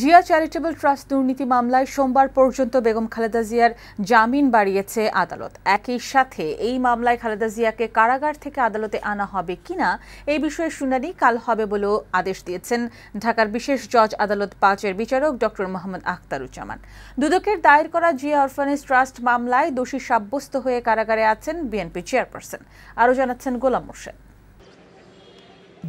Zia charitable trust দুর্নীতি মামলায় সোমবার পর্যন্ত বেগম খালেদা জিয়ার জামিন বাড়িয়েছে আদালত একই সাথে এই মামলায় খালেদা জিয়াকে কারাগার থেকে আদালতে আনা হবে কিনা এই বিষয়ে শুনানি কাল হবে বলেও আদেশ দিয়েছেন ঢাকার বিশেষ জজ আদালত পাঁচের বিচারক ডক্টর মোহাম্মদ আখতারুজ্জামান দুদকের দায়ের করা জিয়া অরফানেজ ট্রাস্ট মামলায় দোষী সাব্যস্ত হয়ে কারাগারে আছেন বিএনপি চেয়ারপারসন আরও জানাচ্ছেন গোলাম মোর্শেদ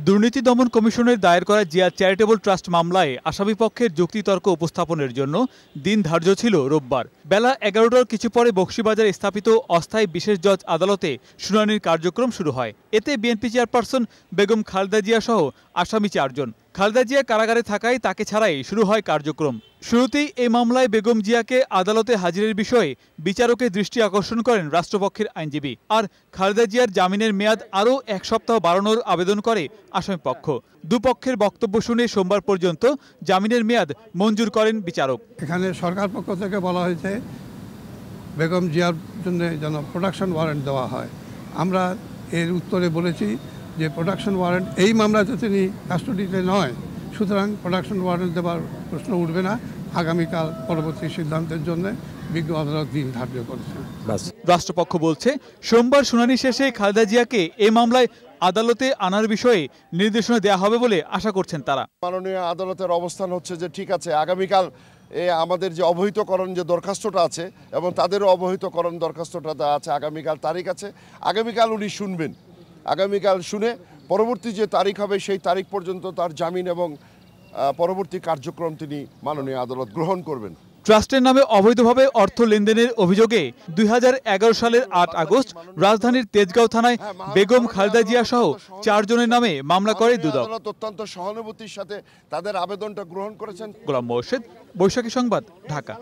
দুর্নীতি দমন কমিশনের দায়ের করা জিয়া চ্যারিটেবল ট্রাস্ট মামলায় আসামিপক্ষের যুক্তিতর্ক উপস্থাপনের জন্য দিন ধার্য ছিল রোববার বেলা এগারোটার কিছু পরে বক্সিবাজারে স্থাপিত অস্থায়ী বিশেষ জজ আদালতে শুনানির কার্যক্রম শুরু হয় এতে বিএনপি চেয়ারপারসন বেগম খালেদা জিয়া সহ আসামি চারজন খালেদা জিয়া কারাগারে থাকায় তাকে ছাড়াই শুরু হয় কার্যক্রম শুরুতেই এই মামলায় বেগম জিয়াকে আদালতে হাজিরের বিষয়ে বিচারকের দৃষ্টি আকর্ষণ করেন রাষ্ট্রপক্ষের আইনজীবী আর খালেদা জিয়ার জামিনের মেয়াদ আরও এক সপ্তাহ বাড়ানোর আবেদন করে আসামি পক্ষ দুপক্ষের বক্তব্য শুনে সোমবার পর্যন্ত জামিনের মেয়াদ মঞ্জুর করেন বিচারক এখানে সরকার পক্ষ থেকে বলা হয়েছে বেগম জিয়ার জন্য যেন প্রোডাকশন ওয়ারেন্ট দেওয়া হয় আমরা এর উত্তরে বলেছি যে প্রোডাকশন ওয়ারেন্ট এই মামলাতে তিনি কাস্টডিতে নয় সুতরাং প্রোডাকশন ওয়ারেন্ট দেওয়ার প্রশ্ন উঠবে না আগামীকাল পরবর্তী সিদ্ধান্তের জন্য বিজ্ঞ আদালত দিন ধার্য করেছে রাষ্ট্রপক্ষ বলছে সোমবার শুনানি শেষে খালেদা জিয়াকে এ মামলায় আদালতে আনার বিষয়ে নির্দেশনা দেওয়া হবে বলে আশা করছেন তারা মাননীয় আদালতের অবস্থান হচ্ছে যে ঠিক আছে আগামীকাল এ আমাদের যে অবহিতকরণ যে দরখাস্তটা আছে এবং তাদেরও অবহিতকরণ দরখাস্তটা আছে আগামীকাল তারিখ আছে আগামীকাল উনি শুনবেন আগামীকাল শুনে পরবর্তী যে তারিখ হবে সেই তারিখ পর্যন্ত তার জামিন এবং পরবর্তী কার্যক্রম তিনি মাননীয় আদালত গ্রহণ করবেন ট্রাস্টের নামে অবৈধভাবে অর্থ লেনদেনের অভিযোগে দুই সালের আট আগস্ট রাজধানীর তেজগাঁও থানায় হ্যাঁ, বেগম খালেদা জিয়া সহ চারজনের নামে মামলা করে দুদক অত্যন্ত সহানুভূতির সাথে তাদের আবেদনটা গ্রহণ করেছেন গোলাম মোর্শেদ বৈশাখী সংবাদ ঢাকা